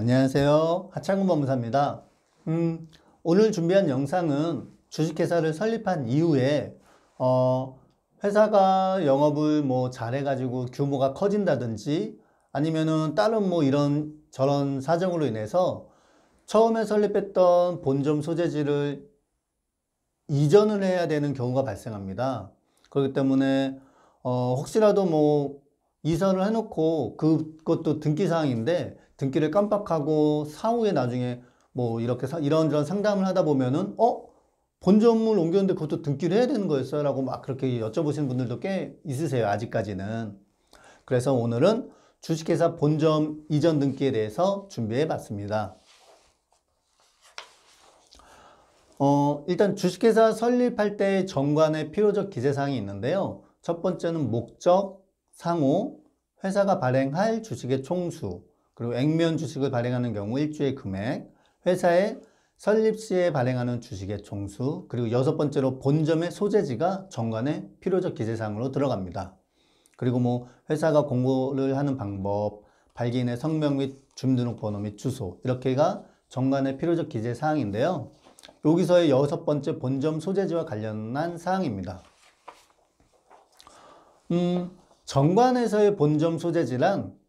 안녕하세요. 하창훈 법무사입니다. 음, 오늘 준비한 영상은 주식회사를 설립한 이후에 어, 회사가 영업을 뭐 잘해가지고 규모가 커진다든지 아니면은 다른 뭐 이런 저런 사정으로 인해서 처음에 설립했던 본점 소재지를 이전을 해야 되는 경우가 발생합니다. 그렇기 때문에 어, 혹시라도 뭐 이사를 해놓고 그것도 등기사항인데 등기를 깜빡하고 사후에 나중에 뭐 이렇게 사, 이런저런 상담을 하다 보면은 어? 본점을 옮겼는데 그것도 등기를 해야 되는 거였어요 라고 막 그렇게 여쭤보시는 분들도 꽤 있으세요 아직까지는 그래서 오늘은 주식회사 본점 이전 등기에 대해서 준비해 봤습니다 어, 일단 주식회사 설립할 때 정관의 필요적 기재사항이 있는데요 첫 번째는 목적, 상호, 회사가 발행할 주식의 총수 그리고 액면 주식을 발행하는 경우 일주의 금액, 회사의 설립 시에 발행하는 주식의 총수 그리고 여섯 번째로 본점의 소재지가 정관의 필요적 기재사항으로 들어갑니다. 그리고 뭐 회사가 공고를 하는 방법, 발기인의 성명 및 주민등록번호 및 주소 이렇게가 정관의 필요적 기재사항인데요. 여기서의 여섯 번째 본점 소재지와 관련한 사항입니다. 음, 정관에서의 본점 소재지란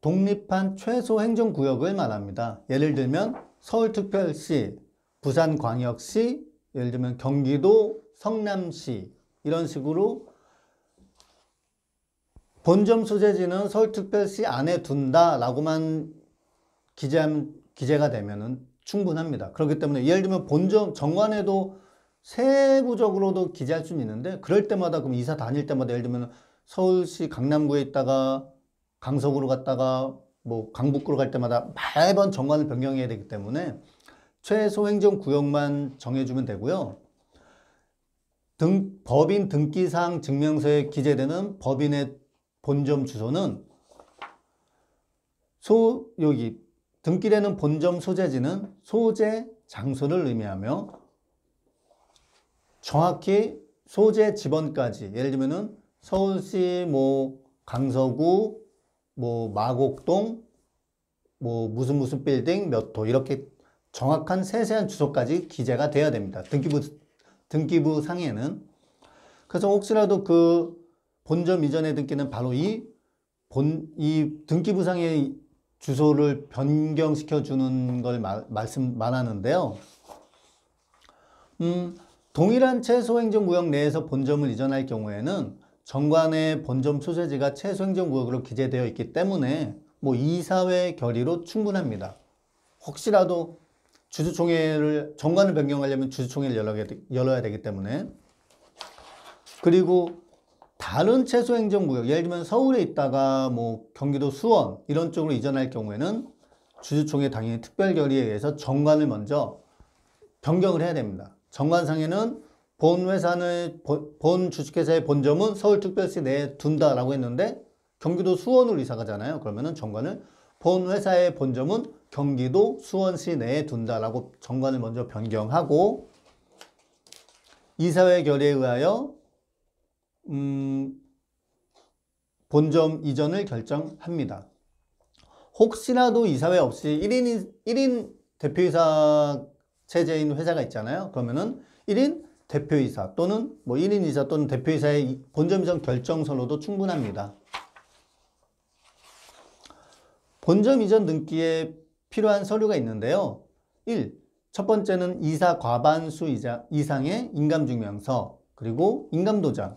독립한 최소 행정구역을 말합니다. 예를 들면 서울특별시, 부산광역시, 예를 들면 경기도, 성남시 이런 식으로 본점 소재지는 서울특별시 안에 둔다라고만 기재함, 기재가 되면 충분합니다. 그렇기 때문에 예를 들면 본점 정관에도 세부적으로도 기재할 수는 있는데 그럴 때마다 그럼 이사 다닐 때마다 예를 들면 서울시 강남구에 있다가 강서구로 갔다가 뭐 강북구로 갈 때마다 매번 정관을 변경해야 되기 때문에 최소 행정 구역만 정해주면 되고요. 등, 법인 등기상 증명서에 기재되는 법인의 본점 주소는 소 여기 등기되는 본점 소재지는 소재 장소를 의미하며 정확히 소재 지번까지 예를 들면 서울시 뭐 강서구 뭐 마곡동 뭐 무슨 무슨 빌딩 몇호 이렇게 정확한 세세한 주소까지 기재가 돼야 됩니다. 등기부 등기부 상에는 그래서 혹시라도 그 본점 이전의 등기는 바로 이 본 이 등기부 상의 주소를 변경시켜 주는 걸 마, 말씀 말하는데요. 음, 동일한 최소행정구역 내에서 본점을 이전할 경우에는 정관의 본점 소재지가 최소행정구역으로 기재되어 있기 때문에 뭐 이사회 결의로 충분합니다. 혹시라도 주주총회를 정관을 변경하려면 주주총회를 열어야, 열어야 되기 때문에 그리고 다른 최소행정구역 예를 들면 서울에 있다가 뭐 경기도 수원 이런 쪽으로 이전할 경우에는 주주총회 당연히 특별결의에 의해서 정관을 먼저 변경을 해야 됩니다. 정관상에는 본 회사는 본 주식회사의 본점은 서울특별시 내에 둔다라고 했는데 경기도 수원으로 이사가잖아요. 그러면은 정관을 본 회사의 본점은 경기도 수원시 내에 둔다라고 정관을 먼저 변경하고 이사회 결의에 의하여 음, 본점 이전을 결정합니다. 혹시라도 이사회 없이 1인, 1인 대표이사 체제인 회사가 있잖아요. 그러면은 1인 대표이사 또는 뭐 1인 이사 또는 대표이사의 본점 이전 결정 선으로도 충분합니다. 본점 이전 등기에 필요한 서류가 있는데요. 1. 첫 번째는 이사 과반수 이상의 인감증명서 그리고 인감도장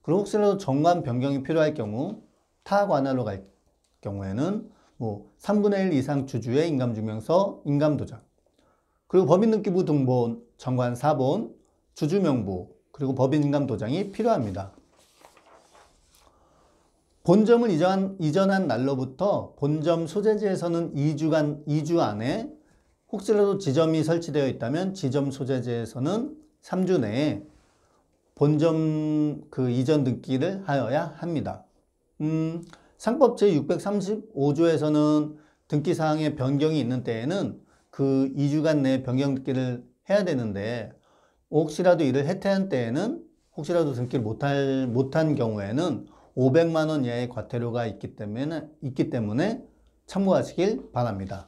그리고 혹시라도 정관 변경이 필요할 경우 타 관할로 갈 경우에는 뭐 3분의 1 이상 주주의 인감증명서, 인감도장 그리고 법인등기부 등본, 정관 사본 주주명부, 그리고 법인인감 도장이 필요합니다. 본점을 이전, 이전한 날로부터 본점 소재지에서는 2주간, 2주 안에 혹시라도 지점이 설치되어 있다면 지점 소재지에서는 3주 내에 본점 그 이전 등기를 하여야 합니다. 음, 상법 제635조에서는 등기사항의 변경이 있는 때에는 그 2주간 내에 변경 등기를 해야 되는데 혹시라도 일을 해태한 때에는 혹시라도 등기를 못할, 못한 경우에는 500만 원 이하의 과태료가 있기 때문에, 있기 때문에 참고하시길 바랍니다.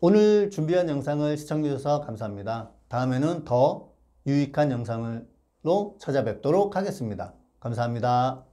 오늘 준비한 영상을 시청해주셔서 감사합니다. 다음에는 더 유익한 영상으로 찾아뵙도록 하겠습니다. 감사합니다.